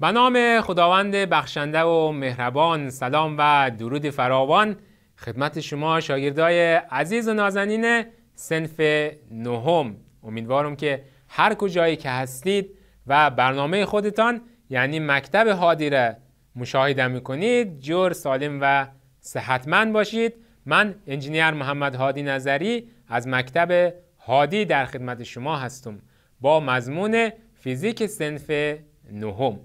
به نام خداوند بخشنده و مهربان سلام و درود فراوان خدمت شما شاگردای عزیز و نازنین سنف نهم امیدوارم که هر کجایی که هستید و برنامه خودتان یعنی مکتب هادی را مشاهده میکنید جور سالم و صحتمند باشید من انجینیر محمد هادی نظری از مکتب هادی در خدمت شما هستم با مضمون فیزیک سنف نهم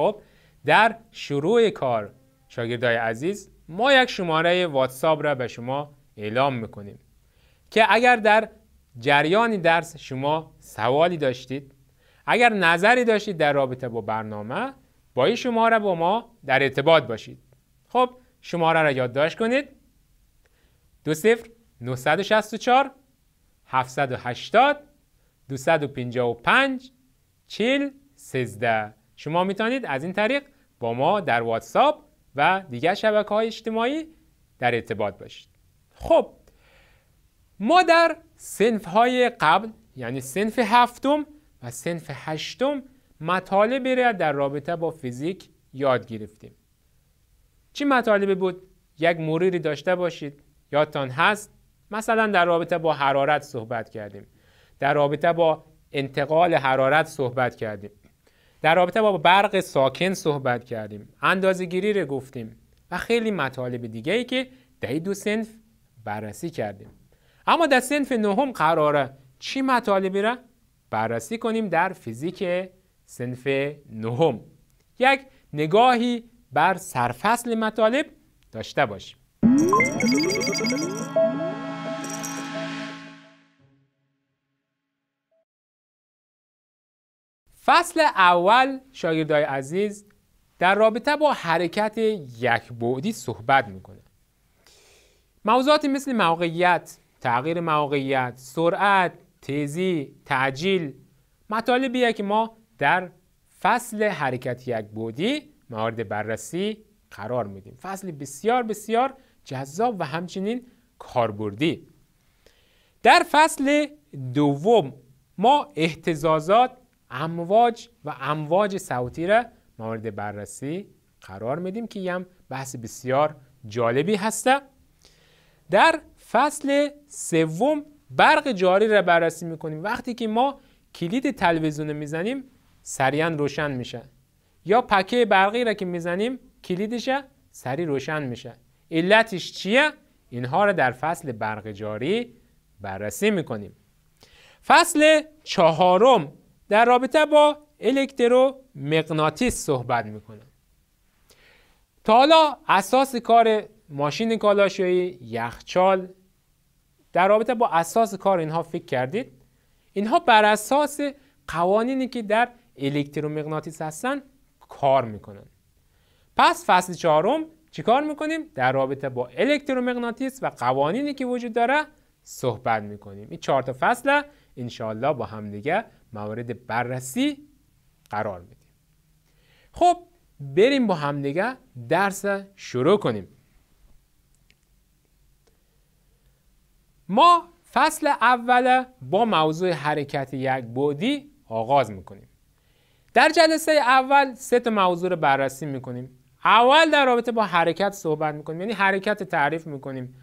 خب در شروع کار شاگردای عزیز ما یک شماره واتساب را به شما اعلام میکنیم که اگر در جریان درس شما سوالی داشتید اگر نظری داشتید در رابطه با برنامه با این شماره با ما در ارتباط باشید خب شماره را یادداشت کنید دو سفر 964 780 255 40 13 شما میتونید از این طریق با ما در واتساپ و دیگر شبکه های اجتماعی در ارتباط باشید خب ما در سنف های قبل یعنی سنف هفتم و سنف هشتم مطالبی را در رابطه با فیزیک یاد گرفتیم چی مطالبی بود یک موریری داشته باشید یادتان هست مثلا در رابطه با حرارت صحبت کردیم در رابطه با انتقال حرارت صحبت کردیم در رابطه با برق ساکن صحبت کردیم اندازه گیری رو گفتیم و خیلی مطالب دیگه ای که در دو سنف بررسی کردیم اما در سنف نهم قراره چی مطالبی را بررسی کنیم در فیزیک سنف نهم یک نگاهی بر سرفصل مطالب داشته باشیم فصل اول شاگردای عزیز در رابطه با حرکت یک بعدی صحبت میکنه موضوعاتی مثل موقعیت، تغییر موقعیت، سرعت، تیزی، تعجیل مطالبیه که ما در فصل حرکت یک بودی مورد بررسی قرار میدیم فصل بسیار بسیار جذاب و همچنین کاربردی در فصل دوم ما احتزازات امواج و امواج صوتی را مورد بررسی قرار میدیم که یه بحث بسیار جالبی هسته در فصل سوم برق جاری را بررسی میکنیم وقتی که ما کلید تلویزیون میزنیم سریعا روشن میشه یا پکه برقی را که میزنیم کلیدش سریع روشن میشه علتش چیه اینها را در فصل برق جاری بررسی میکنیم فصل چهارم در رابطه با الکترومغناطیس صحبت میکنم تا حالا اساس کار ماشین کالاشویی یخچال در رابطه با اساس کار اینها فکر کردید اینها بر اساس قوانینی که در الکترومغناطیس هستن کار میکنن پس فصل چهارم چیکار میکنیم در رابطه با الکترومغناطیس و قوانینی که وجود داره صحبت میکنیم این چهار فصله فصل انشاالله با همدیگه موارد بررسی قرار میدیم خب بریم با همدیگه درس شروع کنیم ما فصل اول با موضوع حرکت یک بودی آغاز میکنیم در جلسه اول سه تا موضوع رو بررسی میکنیم اول در رابطه با حرکت صحبت میکنیم یعنی حرکت تعریف میکنیم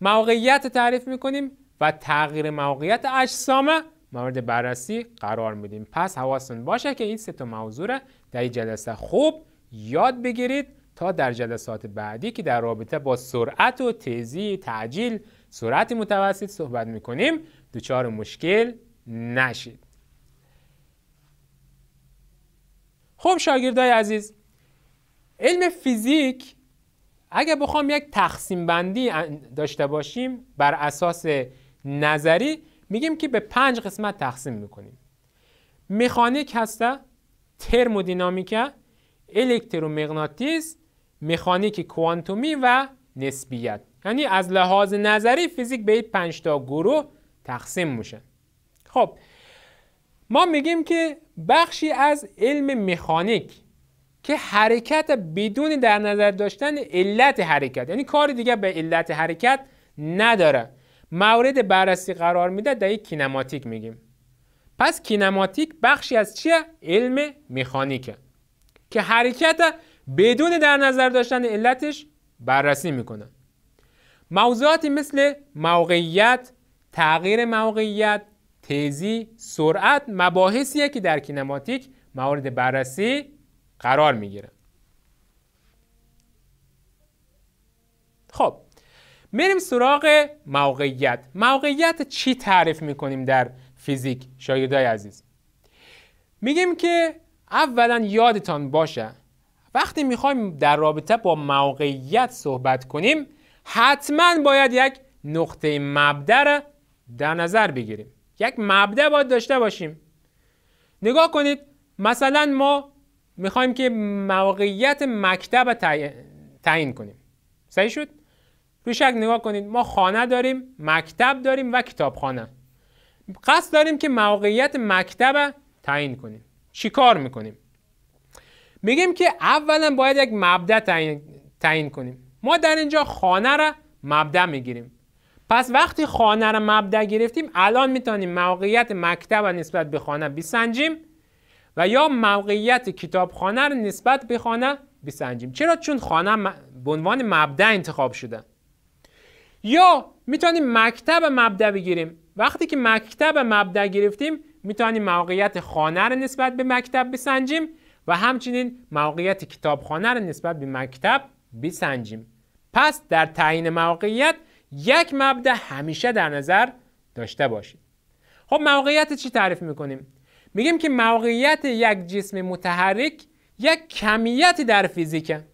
موقعیت تعریف میکنیم و تغییر موقعیت اجسام مورد بررسی قرار میدیم پس حواستون باشه که این سه تا موضوع را در این جلسه خوب یاد بگیرید تا در جلسات بعدی که در رابطه با سرعت و تیزی تعجیل سرعت متوسط صحبت میکنیم دچار مشکل نشید خب شاگردای عزیز علم فیزیک اگر بخوام یک تقسیم بندی داشته باشیم بر اساس نظری میگیم که به پنج قسمت تقسیم میکنیم مکانیک هسته ترمودینامیکه الکترومغناطیس مکانیک کوانتومی و نسبیت یعنی از لحاظ نظری فیزیک به پنج تا گروه تقسیم میشه. خب ما میگیم که بخشی از علم مکانیک که حرکت بدون در نظر داشتن علت حرکت یعنی کاری دیگه به علت حرکت نداره مورد بررسی قرار میده در یک کینماتیک میگیم پس کینماتیک بخشی از چیه؟ علم مکانیکه که حرکت بدون در نظر داشتن علتش بررسی میکنه موضوعاتی مثل موقعیت، تغییر موقعیت، تیزی، سرعت مباحثیه که در کینماتیک مورد بررسی قرار میگیره. خب میریم سراغ موقعیت موقعیت چی تعریف میکنیم در فیزیک شاگردای عزیز میگیم که اولا یادتان باشه وقتی میخوایم در رابطه با موقعیت صحبت کنیم حتما باید یک نقطه مبدع را در نظر بگیریم یک مبدع باید داشته باشیم نگاه کنید مثلا ما میخوایم که موقعیت مکتب تعیین کنیم صحیح شد بیشک نگاه کنید ما خانه داریم مکتب داریم و کتابخانه قصد داریم که موقعیت مکتب تعیین کنیم چیکار میکنیم میگیم که اولا باید یک مبدا تعیین کنیم ما در اینجا خانه را مبدا میگیریم پس وقتی خانه را مبدا گرفتیم الان میتونیم موقعیت مکتب نسبت به خانه بسنجیم و یا موقعیت کتابخانه را نسبت به خانه بسنجیم چرا چون خانه به عنوان مبدا انتخاب شده یا میتونیم مکتب مبدا بگیریم وقتی که مکتب مبدا گرفتیم میتونیم موقعیت خانه را نسبت به مکتب بسنجیم و همچنین موقعیت کتابخانه را نسبت به مکتب بسنجیم پس در تعیین موقعیت یک مبدا همیشه در نظر داشته باشید خب موقعیت چی تعریف میکنیم میگیم که موقعیت یک جسم متحرک یک کمیتی در فیزیکه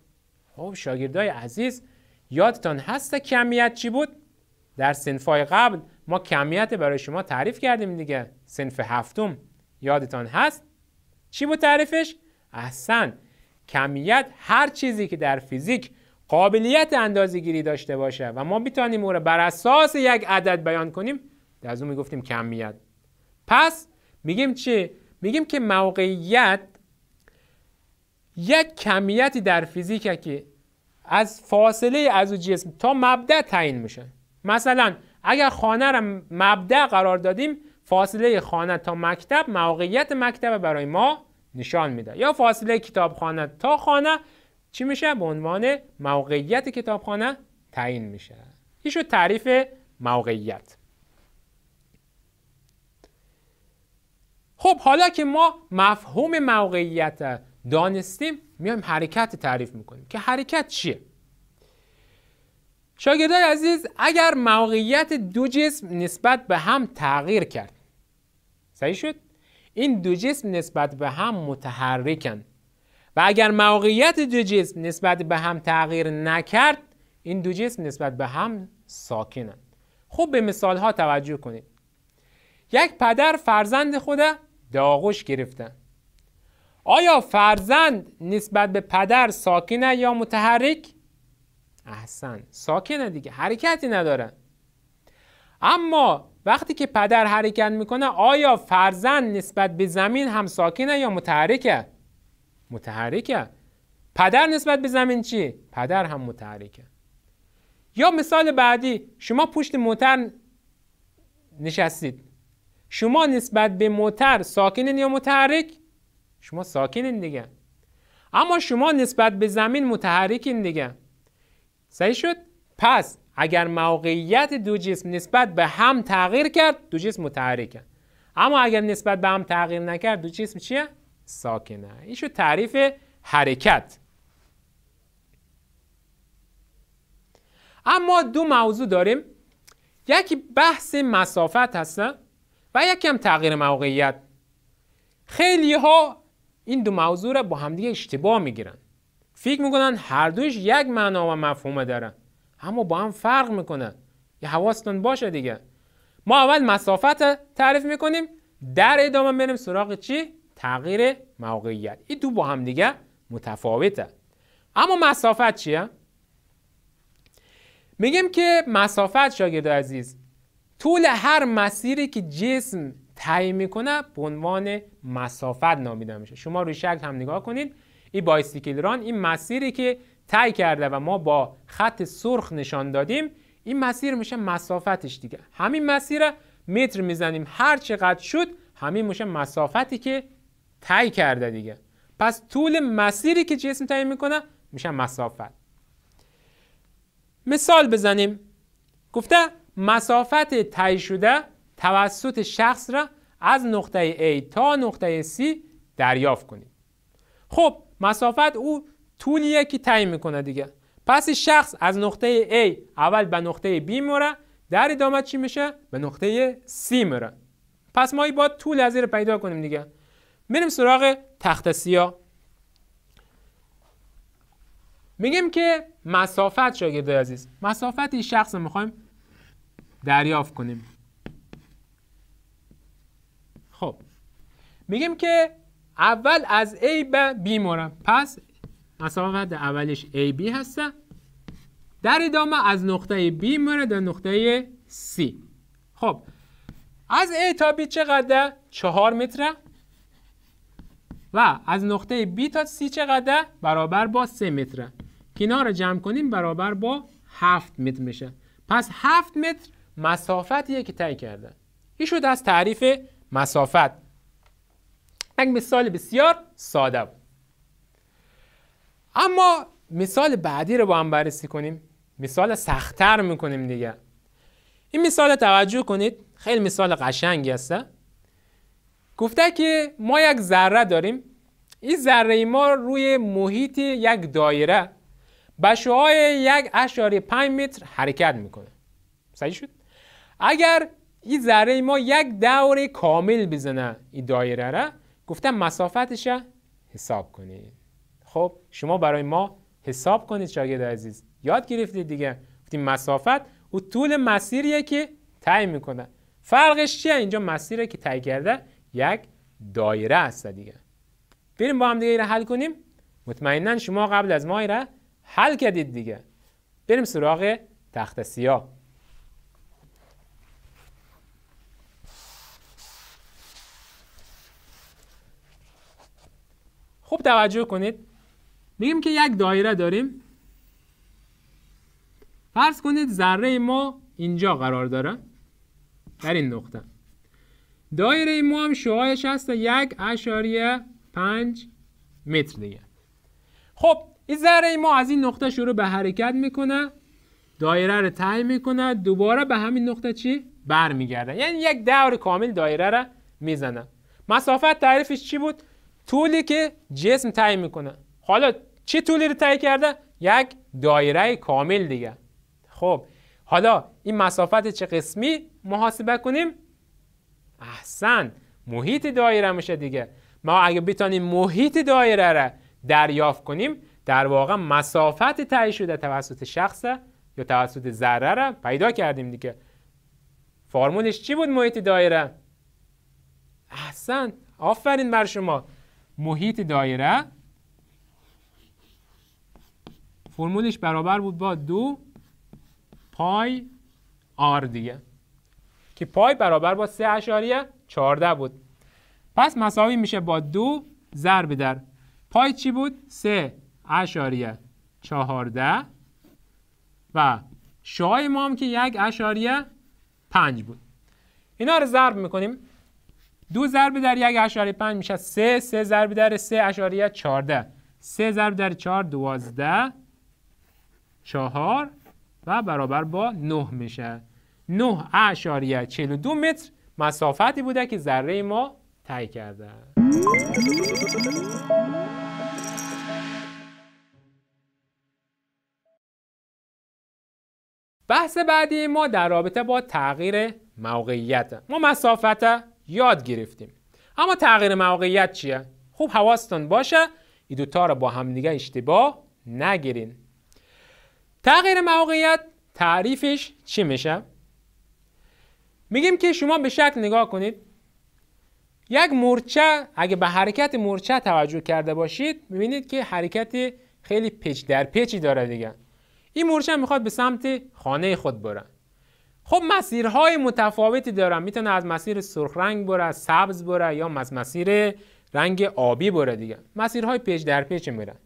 خب شاگردای عزیز یادتان هست کمیت چی بود در سنفای قبل ما کمیت برای شما تعریف کردیم دیگه سنف هفتم یادتان هست چی بود تعریفش احسن کمیت هر چیزی که در فیزیک قابلیت اندازه گیری داشته باشه و ما بیتانیم او را بر اساس یک عدد بیان کنیم در از اون میگفتیم کمیت پس میگیم چی؟ میگیم که موقعیت یک کمیتی در فیزیک که از فاصله از جسم تا مبدع تعیین میشه مثلا اگر خانه را مبدع قرار دادیم فاصله خانه تا مکتب موقعیت مکتب برای ما نشان میده یا فاصله کتابخانه تا خانه چی میشه به عنوان موقعیت کتابخانه تعیین میشه این تعریف موقعیت خب حالا که ما مفهوم موقعیت دانستیم میایم حرکت تعریف میکنیم که حرکت چیه شاگردان عزیز اگر موقعیت دو جسم نسبت به هم تغییر کرد صحیح شد این دو جسم نسبت به هم متحرکن و اگر موقعیت دو جسم نسبت به هم تغییر نکرد این دو جسم نسبت به هم ساکنند خوب به مثال ها توجه کنید یک پدر فرزند خود داغوش گرفتن آیا فرزند نسبت به پدر ساکنه یا متحرک؟ احسن ساکنه دیگه حرکتی نداره اما وقتی که پدر حرکت میکنه آیا فرزند نسبت به زمین هم ساکنه یا متحرکه؟ متحرکه پدر نسبت به زمین چی؟ پدر هم متحرکه یا مثال بعدی شما پشت موتر نشستید شما نسبت به موتر ساکنین یا متحرک؟ شما ساکنین دیگه اما شما نسبت به زمین متحرکین دیگه صحیح شد پس اگر موقعیت دو جسم نسبت به هم تغییر کرد دو جسم متحرکن اما اگر نسبت به هم تغییر نکرد دو جسم چیه ساکنه این شد تعریف حرکت اما دو موضوع داریم یکی بحث مسافت هستن و یکی هم تغییر موقعیت خیلی ها این دو موضوع را با همدیگه اشتباه میگیرن فکر میکنن هر دوش یک معنا و مفهوم دارن اما با هم فرق میکنه. یه حواستون باشه دیگه ما اول مسافت تعریف میکنیم در ادامه میریم سراغ چی تغییر موقعیت این دو با هم دیگه متفاوته اما مسافت چیه میگیم که مسافت شاگرد عزیز طول هر مسیری که جسم تعیین میکنه به عنوان مسافت نامیده میشه شما روی شکل هم نگاه کنید این بایسیکل ران این مسیری که تی کرده و ما با خط سرخ نشان دادیم این مسیر میشه مسافتش دیگه همین مسیر متر میزنیم هر چقدر شد همین میشه مسافتی که تعی کرده دیگه پس طول مسیری که جسم تعیین میکنه میشه مسافت مثال بزنیم گفته مسافت تای شده توسط شخص را از نقطه A تا نقطه C دریافت کنیم خب مسافت او طولیه که تعیین میکنه دیگه پس شخص از نقطه A اول به نقطه B مره در ادامه چی میشه به نقطه C مره پس ما باید طول از پیدا کنیم دیگه میریم سراغ تخت سیاه میگیم که مسافت شاگرد عزیز مسافت شخص رو میخوایم دریافت کنیم میگیم که اول از A به B مربع پس مسافت اولش AB هستن در ادامه از نقطه B میره در نقطه C خب از A تا B چقدر؟ 4 متره و از نقطه B تا C چقدر؟ برابر با 3 متره کنار جمع کنیم برابر با 7 متر میشه پس 7 متر مسافتیه که طی کردن این شد از تعریف مسافت یک مثال بسیار ساده بود اما مثال بعدی رو با هم بررسی کنیم مثال سختتر میکنیم دیگه این مثال توجه کنید خیلی مثال قشنگی هسته گفته که ما یک ذره داریم این ذره ما روی محیط یک دایره به شعاع یک اشاره پنج متر حرکت میکنه صحیح شد؟ اگر این ذره ما یک دور کامل بزنه این دایره را گفتم مسافتش حساب کنید خب شما برای ما حساب کنید شاگرد عزیز یاد گرفتید دیگه گفتیم مسافت او طول مسیریه که طی میکنه فرقش چیه اینجا مسیریه که طی کرده یک دایره است دیگه بریم با هم دیگه حل کنیم مطمئنا شما قبل از ما را حل کردید دیگه بریم سراغ تخت سیاه توجه کنید میگیم که یک دایره داریم فرض کنید ذره ما اینجا قرار داره در این نقطه دایره ما هم شعایش هست یک اشاریه پنج متر دیگه خب این ذره ما از این نقطه شروع به حرکت میکنه دایره رو طی میکنه دوباره به همین نقطه چی برمیگرده یعنی یک دور کامل دایره رو میزنه مسافت تعریفش چی بود طولی که جسم تعیین میکنه حالا چه طولی رو تعیین کرده یک دایره کامل دیگه خب حالا این مسافت چه قسمی محاسبه کنیم احسن محیط دایره میشه دیگه ما اگه بتونیم محیط دایره را دریافت کنیم در واقع مسافت تعیین شده توسط شخص یا توسط ذره را پیدا کردیم دیگه فرمولش چی بود محیط دایره احسن آفرین بر شما محیط دایره فرمولش برابر بود با دو پای آر دیگه که پای برابر با سه اشاریه چارده بود پس مساوی میشه با دو ضرب در پای چی بود؟ سه اشاریه چهارده و شای ما هم که یک اشاریه پنج بود اینا رو ضرب میکنیم دو ضرب در یک اشاره پنج میشه سه سه ضرب در سه اشاره چارده سه ضرب در چار دوازده چهار و برابر با نه میشه نه اشاره چلو دو متر مسافتی بوده که ذره ما طی کرده بحث بعدی ما در رابطه با تغییر موقعیت ما مسافت یاد گرفتیم اما تغییر موقعیت چیه خوب حواستان باشه این دوتا رو با همدیگه اشتباه نگیرین تغییر موقعیت تعریفش چی میشه میگیم که شما به شکل نگاه کنید یک مورچه اگه به حرکت مورچه توجه کرده باشید میبینید که حرکت خیلی پیچ در پیچی داره دیگه این مورچه میخواد به سمت خانه خود بره خب مسیرهای متفاوتی دارن میتونه از مسیر سرخ رنگ بره سبز بره یا از مسیر رنگ آبی بره دیگه مسیرهای پیش در پیچ میرن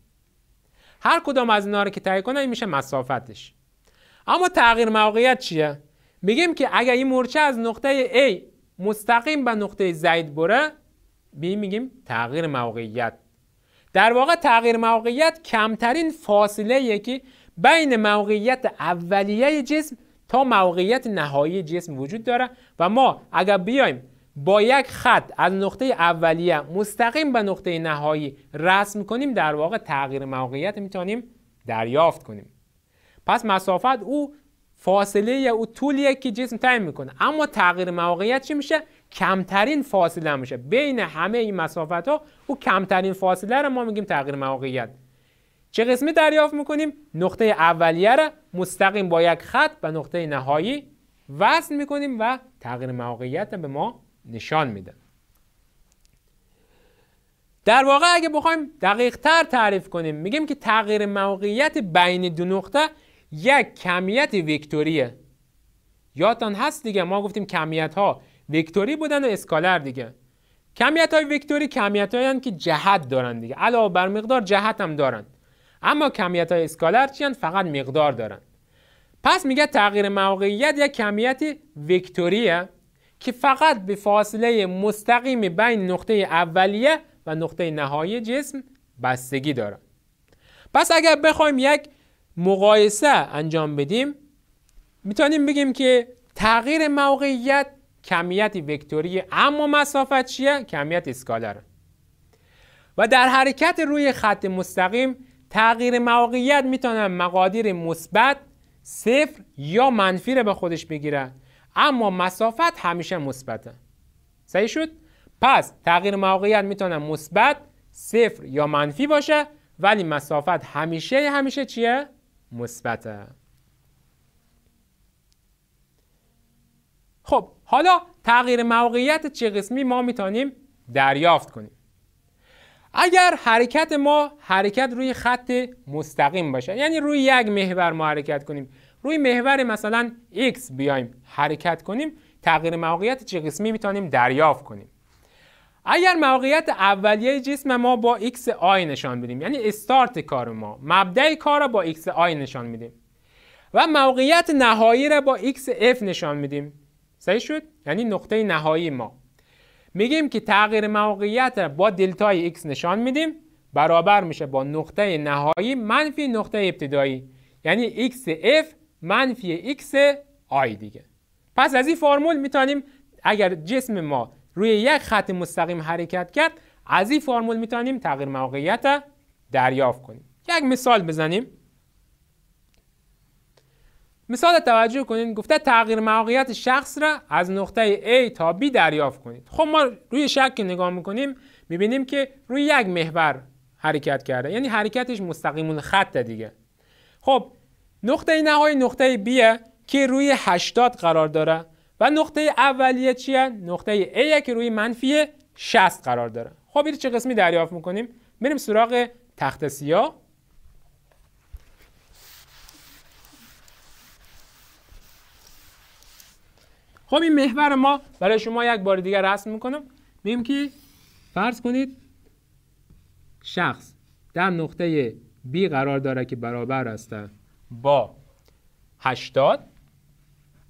هر کدام از اینا رو که تهیه کنن میشه مسافتش اما تغییر موقعیت چیه میگیم که اگر این مورچه از نقطه A مستقیم به نقطه زید بره بی میگیم تغییر موقعیت در واقع تغییر موقعیت کمترین فاصله که بین موقعیت اولیه جسم تا موقعیت نهایی جسم وجود داره و ما اگر بیایم با یک خط از نقطه اولیه مستقیم به نقطه نهایی رسم کنیم در واقع تغییر موقعیت میتونیم دریافت کنیم پس مسافت او فاصله یا او طولیه که جسم تعیین میکنه اما تغییر موقعیت چی میشه کمترین فاصله میشه بین همه این مسافت ها او کمترین فاصله رو ما میگیم تغییر موقعیت چه قسمی دریافت میکنیم؟ نقطه اولیه را مستقیم با یک خط و نقطه نهایی وصل میکنیم و تغییر موقعیت به ما نشان میده. در واقع اگه بخوایم دقیق تر تعریف کنیم میگیم که تغییر موقعیت بین دو نقطه یک کمیت ویکتوریه یادتان هست دیگه ما گفتیم کمیت ها ویکتوری بودن و اسکالر دیگه کمیت های ویکتوری کمیت هایی که جهت دارن دیگه علاوه بر مقدار جهت هم دارن اما کمیت های چیان فقط مقدار دارن پس میگه تغییر موقعیت یک کمیت وکتوریه که فقط به فاصله مستقیم بین نقطه اولیه و نقطه نهایی جسم بستگی داره. پس اگر بخوایم یک مقایسه انجام بدیم میتونیم بگیم که تغییر موقعیت کمیت وکتوری اما مسافت چیه؟ کمیت اسکالر و در حرکت روی خط مستقیم تغییر موقعیت میتونه مقادیر مثبت صفر یا منفی رو به خودش بگیره. اما مسافت همیشه مثبته صحیح شد پس تغییر موقعیت میتونه مثبت صفر یا منفی باشه ولی مسافت همیشه همیشه چیه مثبته خب حالا تغییر موقعیت چه قسمی ما میتونیم دریافت کنیم اگر حرکت ما حرکت روی خط مستقیم باشه یعنی روی یک محور ما حرکت کنیم روی محور مثلا x بیایم حرکت کنیم تغییر موقعیت چه قسمی میتونیم دریافت کنیم اگر موقعیت اولیه جسم ما با x آی نشان بدیم یعنی استارت کار ما مبدع کار را با x آی نشان میدیم و موقعیت نهایی را با x f نشان میدیم صحیح شد یعنی نقطه نهایی ما میگیم که تغییر موقعیت با دلتای x نشان میدیم برابر میشه با نقطه نهایی منفی نقطه ابتدایی یعنی اف منفی x آی دیگه پس از این فرمول میتونیم اگر جسم ما روی یک خط مستقیم حرکت کرد از این فرمول میتونیم تغییر موقعیت دریافت کنیم یک مثال بزنیم مثال توجه کنید گفته تغییر موقعیت شخص را از نقطه A تا B دریافت کنید خب ما روی شک که نگاه میکنیم میبینیم که روی یک محور حرکت کرده یعنی حرکتش مستقیمون خط دیگه خب نقطه نهایی نقطه B که روی 80 قرار داره و نقطه اولیه چیه نقطه A که روی منفی 60 قرار داره خب این چه قسمی دریافت میکنیم بریم سراغ تخت سیاه خب این محور ما برای شما یک بار دیگر رسم میکنم میگیم که فرض کنید شخص در نقطه B قرار داره که برابر است با 80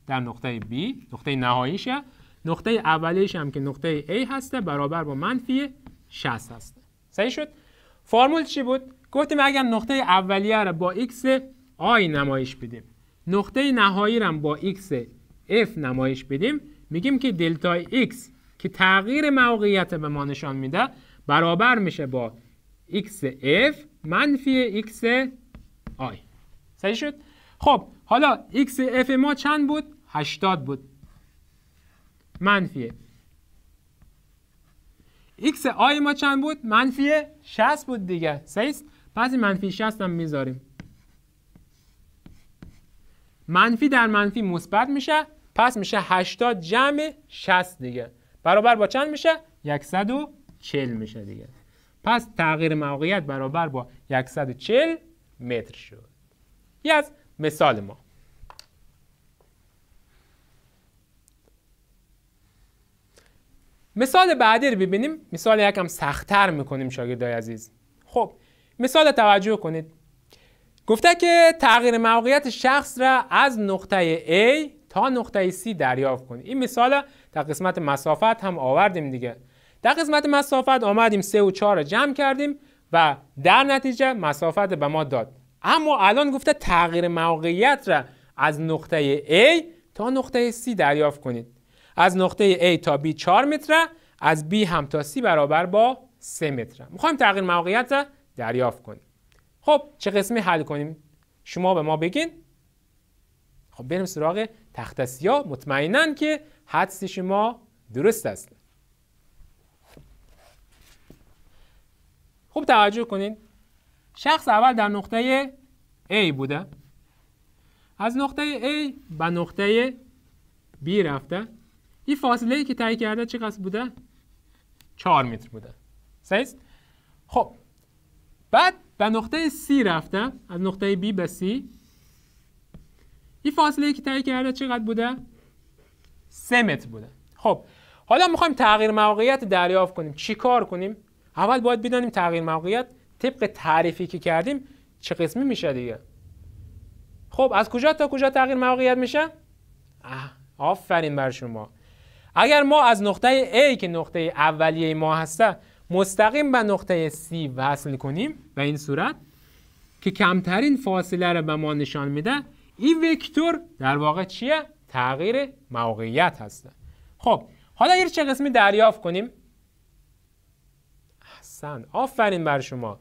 در نقطه B نقطه نهاییشه نقطه اولیش هم که نقطه A هسته برابر با منفی 60 هست صحیح شد فرمول چی بود گفتیم اگر نقطه اولیه را با x i نمایش بدیم نقطه نهایی را با x f نمایش بدیم میگیم که دلتا x که تغییر موقعیت به ما نشان میده برابر میشه با xf منفی آی صحیح شد خب حالا xf ما چند بود 80 بود منفی x آی ما چند بود؟ منفی 60 بود دیگه سیست؟ پس منفی 60 هم میذاریم منفی در منفی مثبت میشه پس میشه 80 جمع 60 دیگه برابر با چند میشه 140 میشه دیگه پس تغییر موقعیت برابر با 140 متر شد یه از مثال ما مثال بعدی رو ببینیم مثال یکم سختتر میکنیم شاگردای عزیز خب مثال توجه کنید گفته که تغییر موقعیت شخص را از نقطه A تا نقطه C دریافت کنید این مثال در قسمت مسافت هم آوردیم دیگه در قسمت مسافت آمدیم سه و 4 جمع کردیم و در نتیجه مسافت به ما داد اما الان گفته تغییر موقعیت را از نقطه A تا نقطه C دریافت کنید از نقطه A تا B 4 متر از B هم تا C برابر با 3 متر میخوایم تغییر موقعیت را دریافت کنیم خب چه قسمی حل کنیم شما به ما بگین خب بریم سراغ تخت سیاه مطمئنا که حدس شما درست است خوب توجه کنید شخص اول در نقطه A بوده از نقطه A به نقطه B رفته این فاصله ای که تی کرده چقدر بوده 4 متر بوده صحیح خب بعد به نقطه C رفته از نقطه B به C این فاصله که تهیه کرده چقدر بوده؟ سه متر بوده خب حالا میخوایم تغییر موقعیت دریافت کنیم چیکار کنیم اول باید بدانیم تغییر موقعیت طبق تعریفی که کردیم چه قسمی میشه دیگه خب از کجا تا کجا تغییر موقعیت میشه آفرین بر شما اگر ما از نقطه A که نقطه اولیه ما هسته مستقیم به نقطه C وصل کنیم و این صورت که کمترین فاصله رو به ما نشان میده این وکتور در واقع چیه؟ تغییر موقعیت هست. خب حالا اگر چه قسمی دریافت کنیم؟ احسن آفرین بر شما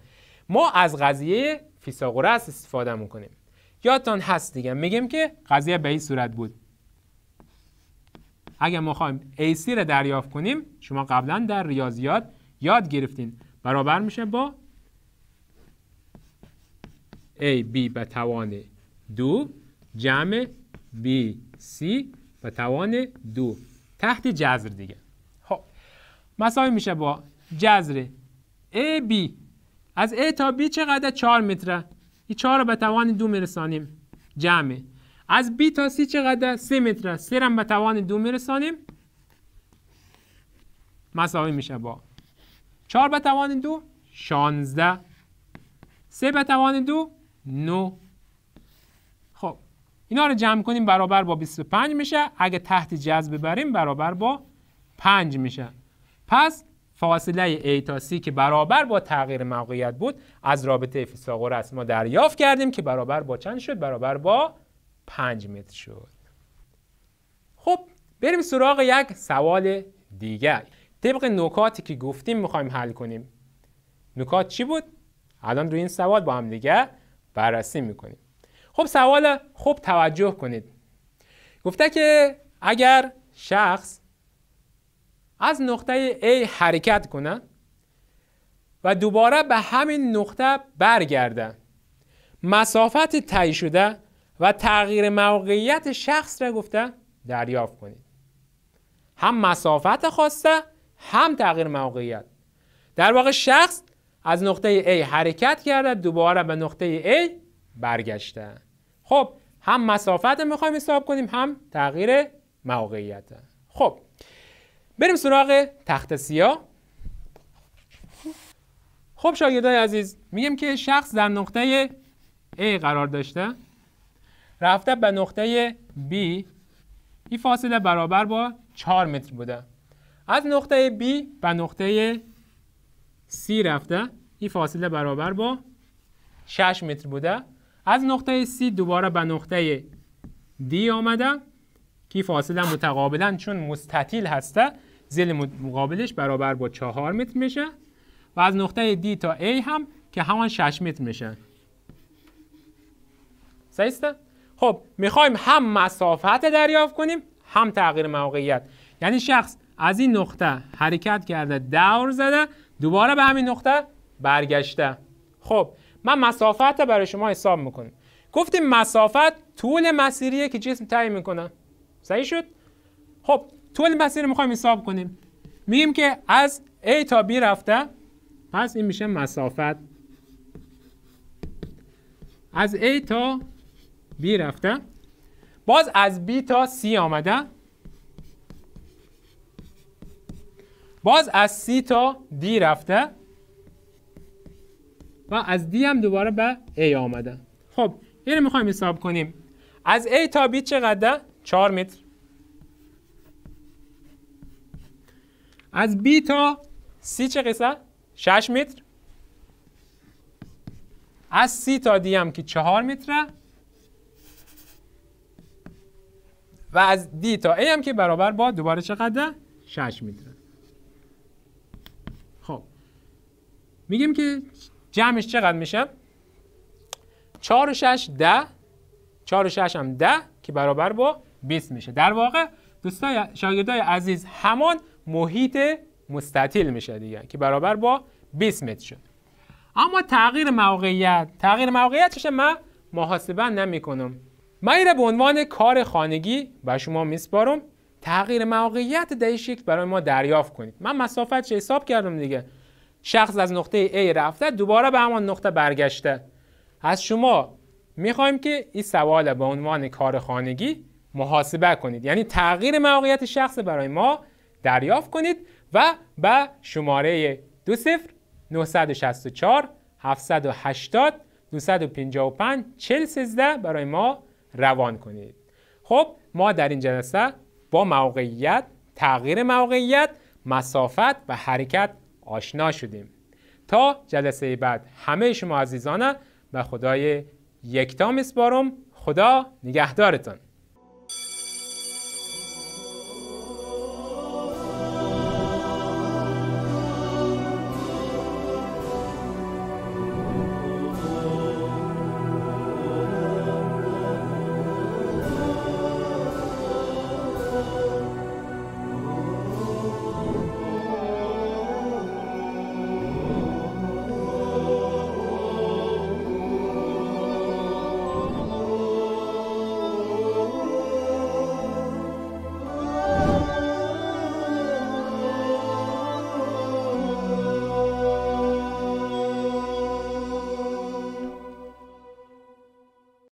ما از قضیه فیساغورس استفاده میکنیم یادتان هست دیگه میگیم که قضیه به این صورت بود اگر ما خواهیم AC رو دریافت کنیم شما قبلا در ریاضیات یاد گرفتین برابر میشه با AB به توان دو جمع بی سی و توان دو تحت جذر دیگه خب مساوی میشه با جذر بی از A تا B چقدر 4 متره این 4 رو به توان دو میرسانیم جمع از B تا C چقدر سه متره سه رو به توان دو میرسانیم مساوی میشه با چهار به توان دو شانزده سه به توان دو نو اینا رو جمع کنیم برابر با 25 میشه اگه تحت جذب ببریم برابر با 5 میشه پس فاصله ای تا سی که برابر با تغییر موقعیت بود از رابطه فیثاغورس ما دریافت کردیم که برابر با چند شد برابر با 5 متر شد خب بریم سراغ یک سوال دیگر طبق نکاتی که گفتیم میخوایم حل کنیم نکات چی بود الان روی این سوال با هم دیگه بررسی میکنیم خب سوال خوب توجه کنید گفته که اگر شخص از نقطه A حرکت کنه و دوباره به همین نقطه برگرده مسافت طی شده و تغییر موقعیت شخص را گفته دریافت کنید هم مسافت خواسته هم تغییر موقعیت در واقع شخص از نقطه A حرکت کرده دوباره به نقطه A برگشته خب هم مسافت میخوایم حساب کنیم هم تغییر موقعیت خب بریم سراغ تخت سیاه خب شاگردای عزیز میگم که شخص در نقطه A قرار داشته رفته به نقطه B این فاصله برابر با 4 متر بوده از نقطه B به نقطه C رفته این فاصله برابر با 6 متر بوده از نقطه C دوباره به نقطه D آمده که فاصله متقابلا چون مستطیل هسته زل مقابلش برابر با 4 متر میشه و از نقطه D تا A هم که همان 6 متر میشه سیسته؟ خب میخوایم هم مسافت دریافت کنیم هم تغییر موقعیت یعنی شخص از این نقطه حرکت کرده دور زده دوباره به همین نقطه برگشته خب من مسافت رو برای شما حساب میکنم گفتیم مسافت طول مسیریه که جسم تعی میکنه صحیح شد خب طول مسیر رو میخوایم حساب کنیم میگیم که از A تا B رفته پس این میشه مسافت از A تا B رفته باز از B تا C آمده باز از C تا D رفته و از دی هم دوباره به ای آمده. خب اینو میخوایم حساب کنیم از ای تا بی چقدر 4 متر از بی تا سی چه قصه 6 متر از سی تا دی هم که چهار متره و از دی تا ای هم که برابر با دوباره چقدر؟ 6 متره خب میگیم که جمعش چقدر میشه 4 و 6 ده 4 و 6 هم ده که برابر با 20 میشه در واقع دوستای شاگردای عزیز همان محیط مستطیل میشه دیگه که برابر با 20 متر شد اما تغییر موقعیت تغییر موقعیت چشه من محاسبه نمی کنم من به عنوان کار خانگی به شما میسپارم تغییر موقعیت در این شکل برای ما دریافت کنید من مسافت حساب کردم دیگه شخص از نقطه A رفته دوباره به همان نقطه برگشته از شما میخوایم که این سوال به عنوان کار خانگی محاسبه کنید یعنی تغییر موقعیت شخص برای ما دریافت کنید و به شماره 20 964 780 955 413 برای ما روان کنید خب ما در این جلسه با موقعیت تغییر موقعیت مسافت و حرکت آشنا شدیم تا جلسه بعد همه شما عزیزانه و خدای یکتا میسپارم خدا نگهدارتان